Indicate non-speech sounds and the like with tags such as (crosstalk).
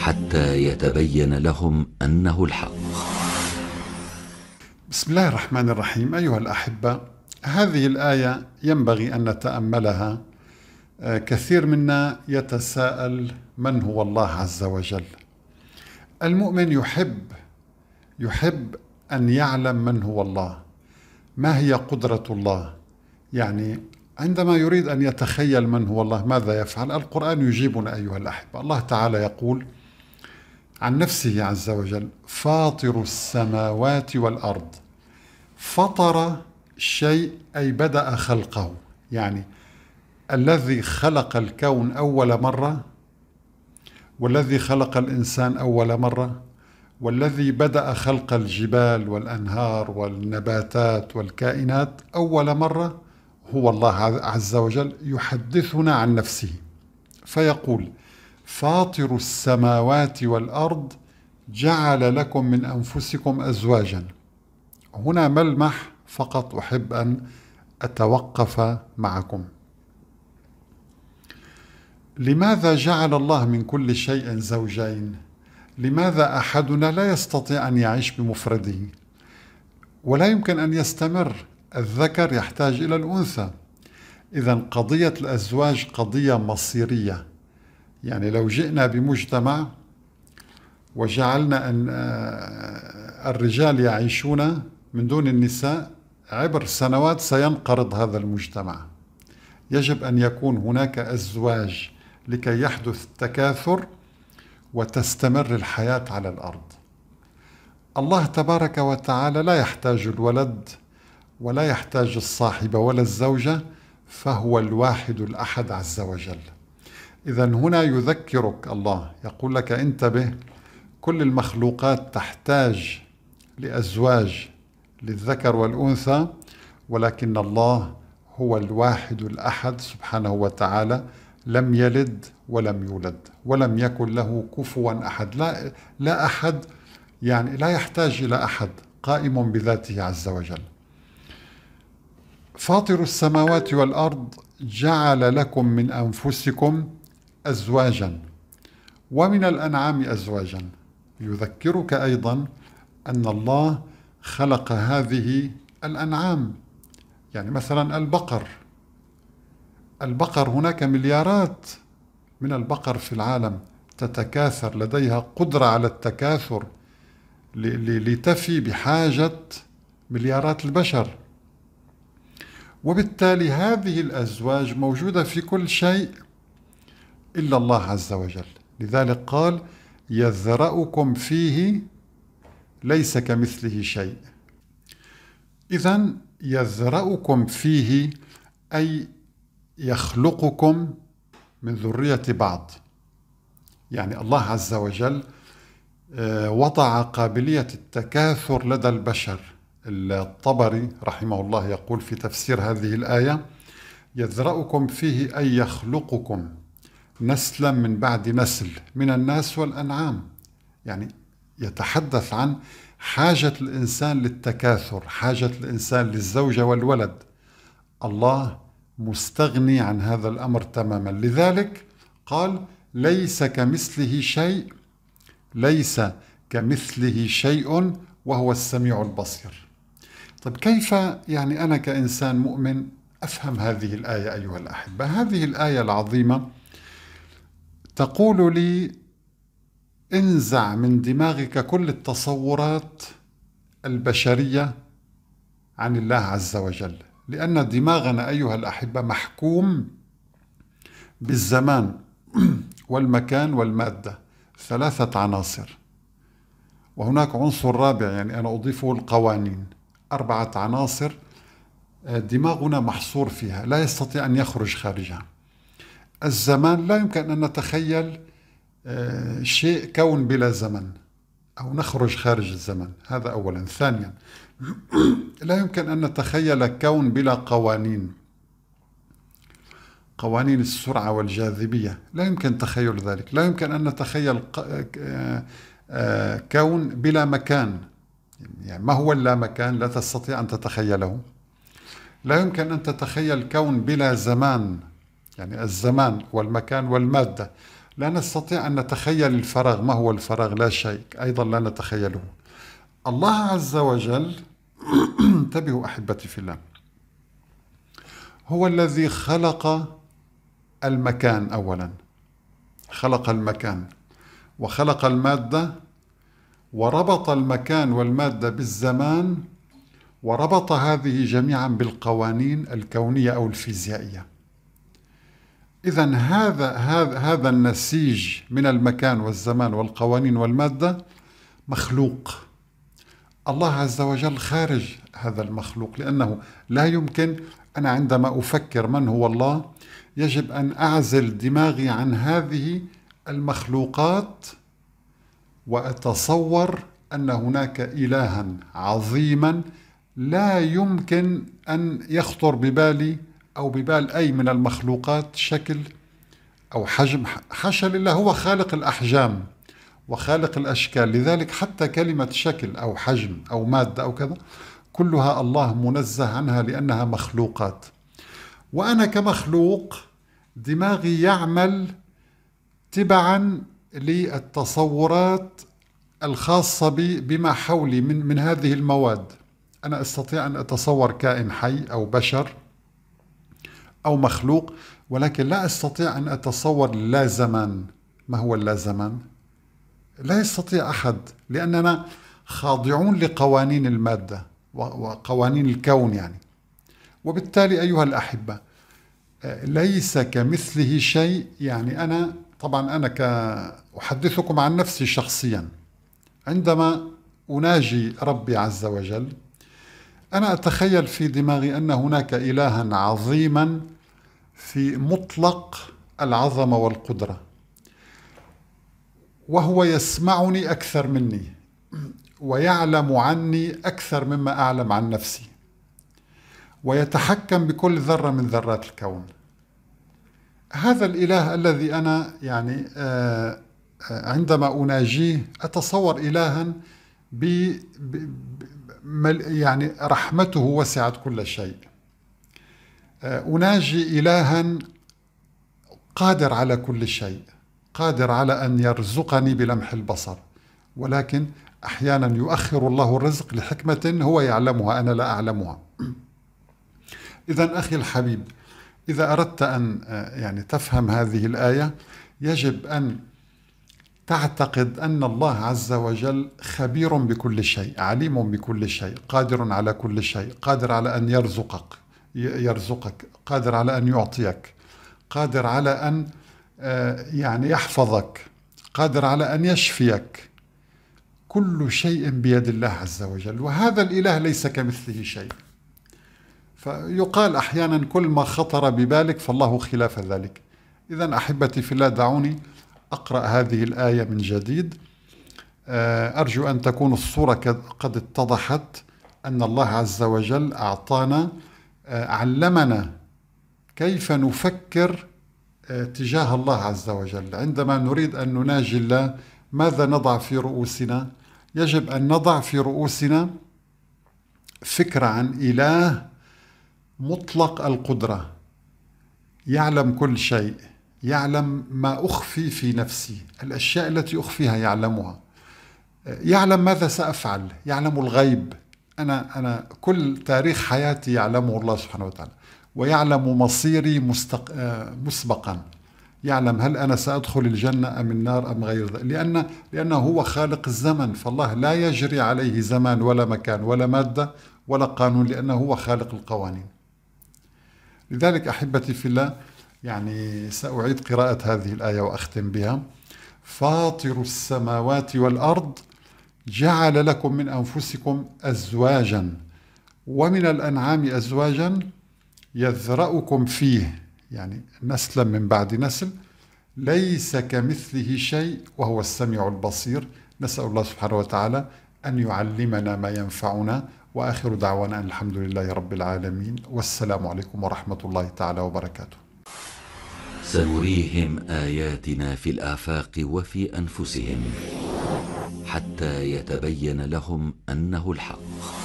حتى يتبين لهم انه الحق. بسم الله الرحمن الرحيم ايها الاحبه هذه الايه ينبغي ان نتاملها آه، كثير منا يتساءل من هو الله عز وجل المؤمن يحب يحب ان يعلم من هو الله ما هي قدره الله يعني عندما يريد ان يتخيل من هو الله ماذا يفعل القران يجيبنا ايها الاحبه الله تعالى يقول عن نفسه عز وجل فاطر السماوات والارض فطر شيء اي بدا خلقه يعني الذي خلق الكون اول مره والذي خلق الانسان اول مره والذي بدا خلق الجبال والانهار والنباتات والكائنات اول مره هو الله عز وجل يحدثنا عن نفسه فيقول فاطر السماوات والارض جعل لكم من انفسكم ازواجا هنا ملمح فقط احب ان اتوقف معكم لماذا جعل الله من كل شيء زوجين لماذا احدنا لا يستطيع ان يعيش بمفرده ولا يمكن ان يستمر الذكر يحتاج الى الانثى اذا قضيه الازواج قضيه مصيريه يعني لو جئنا بمجتمع وجعلنا أن آه، الرجال يعيشون من دون النساء عبر سنوات سينقرض هذا المجتمع يجب أن يكون هناك أزواج لكي يحدث تكاثر وتستمر الحياة على الأرض الله تبارك وتعالى لا يحتاج الولد ولا يحتاج الصاحبة ولا الزوجة فهو الواحد الأحد عز وجل إذا هنا يذكرك الله يقول لك انتبه كل المخلوقات تحتاج لأزواج للذكر والأنثى ولكن الله هو الواحد الأحد سبحانه وتعالى لم يلد ولم يولد ولم يكن له كفوا أحد لا, لا أحد يعني لا يحتاج إلى أحد قائم بذاته عز وجل فاطر السماوات والأرض جعل لكم من أنفسكم أزواجا ومن الأنعام أزواجا يذكرك أيضا أن الله خلق هذه الأنعام يعني مثلا البقر البقر هناك مليارات من البقر في العالم تتكاثر لديها قدرة على التكاثر لتفي بحاجة مليارات البشر وبالتالي هذه الأزواج موجودة في كل شيء إلا الله عز وجل لذلك قال يذرأكم فيه ليس كمثله شيء إذا يذرأكم فيه أي يخلقكم من ذرية بعض يعني الله عز وجل آه، وضع قابلية التكاثر لدى البشر الطبري رحمه الله يقول في تفسير هذه الآية يذرأكم فيه أي يخلقكم نسلا من بعد نسل من الناس والأنعام يعني يتحدث عن حاجة الإنسان للتكاثر حاجة الإنسان للزوجة والولد الله مستغني عن هذا الأمر تماما لذلك قال ليس كمثله شيء ليس كمثله شيء وهو السميع البصير طيب كيف يعني أنا كإنسان مؤمن أفهم هذه الآية أيها الأحبة هذه الآية العظيمة تقول لي انزع من دماغك كل التصورات البشريه عن الله عز وجل لان دماغنا ايها الاحبه محكوم بالزمان (clears throat) والمكان والماده ثلاثه عناصر وهناك عنصر رابع يعني انا اضيفه القوانين اربعه عناصر آه، دماغنا محصور فيها لا يستطيع ان يخرج خارجها الزمان لا يمكن أن نتخيل آه، شيء كون بلا زمن أو نخرج خارج الزمن هذا أولا ثانيا (clears throat) لا يمكن أن نتخيل كون بلا قوانين قوانين السرعة والجاذبية لا يمكن تخيل ذلك لا يمكن أن نتخيل آه، آه، كون بلا مكان يعني ما هو اللامكان لا تستطيع أن تتخيله لا يمكن أن تتخيل كون بلا زمان يعني الزمان والمكان والمادة لا نستطيع أن نتخيل الفراغ ما هو الفراغ لا شيء أيضا لا نتخيله الله عز وجل (clears throat) انتبهوا أحبتي في الله هو الذي خلق المكان أولا خلق المكان وخلق المادة وربط المكان والمادة بالزمان وربط هذه جميعا بالقوانين الكونية أو الفيزيائية إذا هذا هذا هذا النسيج من المكان والزمان والقوانين والمادة مخلوق الله عز وجل خارج هذا المخلوق لأنه لا يمكن أنا عندما أفكر من هو الله يجب أن أعزل دماغي عن هذه المخلوقات وأتصور أن هناك إلها عظيما لا يمكن أن يخطر ببالي أو ببال أي من المخلوقات شكل أو حجم حاشا لله هو خالق الأحجام وخالق الأشكال لذلك حتى كلمة شكل أو حجم أو مادة أو كذا كلها الله منزه عنها لأنها مخلوقات وأنا كمخلوق دماغي يعمل تبعا للتصورات الخاصة بما حولي من, من هذه المواد أنا أستطيع أن أتصور كائن حي أو بشر أو مخلوق ولكن لا أستطيع أن أتصور لا زمن ما هو لا زمن؟ لا يستطيع أحد لأننا خاضعون لقوانين المادة وقوانين الكون يعني وبالتالي أيها الأحبة آه، ليس كمثله شيء يعني أنا طبعا أنا أحدثكم عن نفسي شخصيا عندما أناجي ربي عز وجل أنا أتخيل في دماغي أن هناك إلها عظيما في مطلق العظمة والقدرة وهو يسمعني أكثر مني ويعلم عني أكثر مما أعلم عن نفسي ويتحكم بكل ذرة من ذرات الكون هذا الإله الذي أنا يعني آه، آه، عندما أناجيه أتصور إلها يعني رحمته وسعت كل شيء آه، أناجي إلها قادر على كل شيء قادر على أن يرزقني بلمح البصر ولكن أحيانا يؤخر الله الرزق لحكمة هو يعلمها أنا لا أعلمها (clears throat) إذا أخي الحبيب إذا أردت أن آه، يعني تفهم هذه الآية يجب أن تعتقد ان الله عز وجل خبير بكل شيء عليم بكل شيء قادر على كل شيء قادر على ان يرزقك يرزقك قادر على ان يعطيك قادر على ان آه، يعني يحفظك قادر على ان يشفيك كل شيء بيد الله عز وجل وهذا الاله ليس كمثله شيء فيقال احيانا كل ما خطر ببالك فالله خلاف ذلك اذا احبتي في الله دعوني أقرأ هذه الآية من جديد آه، أرجو أن تكون الصورة قد اتضحت أن الله عز وجل أعطانا آه، علمنا كيف نفكر آه، تجاه الله عز وجل عندما نريد أن نناجي الله ماذا نضع في رؤوسنا يجب أن نضع في رؤوسنا فكرة عن إله مطلق القدرة يعلم كل شيء يعلم ما أخفي في نفسي الأشياء التي أخفيها يعلمها يعلم ماذا سأفعل يعلم الغيب أنا أنا كل تاريخ حياتي يعلمه الله سبحانه وتعالى ويعلم مصيري مستق... مسبقا يعلم هل أنا سأدخل الجنة أم النار أم غير ذلك لأن لأنه هو خالق الزمن فالله لا يجري عليه زمان ولا مكان ولا مادة ولا قانون لأنه هو خالق القوانين لذلك أحبتي في الله يعني سأعيد قراءة هذه الآية وأختم بها فاطر السماوات والأرض جعل لكم من أنفسكم أزواجا ومن الأنعام أزواجا يذرأكم فيه يعني نسلا من بعد نسل ليس كمثله شيء وهو السميع البصير نسأل الله سبحانه وتعالى أن يعلمنا ما ينفعنا وآخر دعوانا أن الحمد لله رب العالمين والسلام عليكم ورحمة الله تعالى وبركاته سنريهم آياتنا في الآفاق وفي أنفسهم حتى يتبين لهم أنه الحق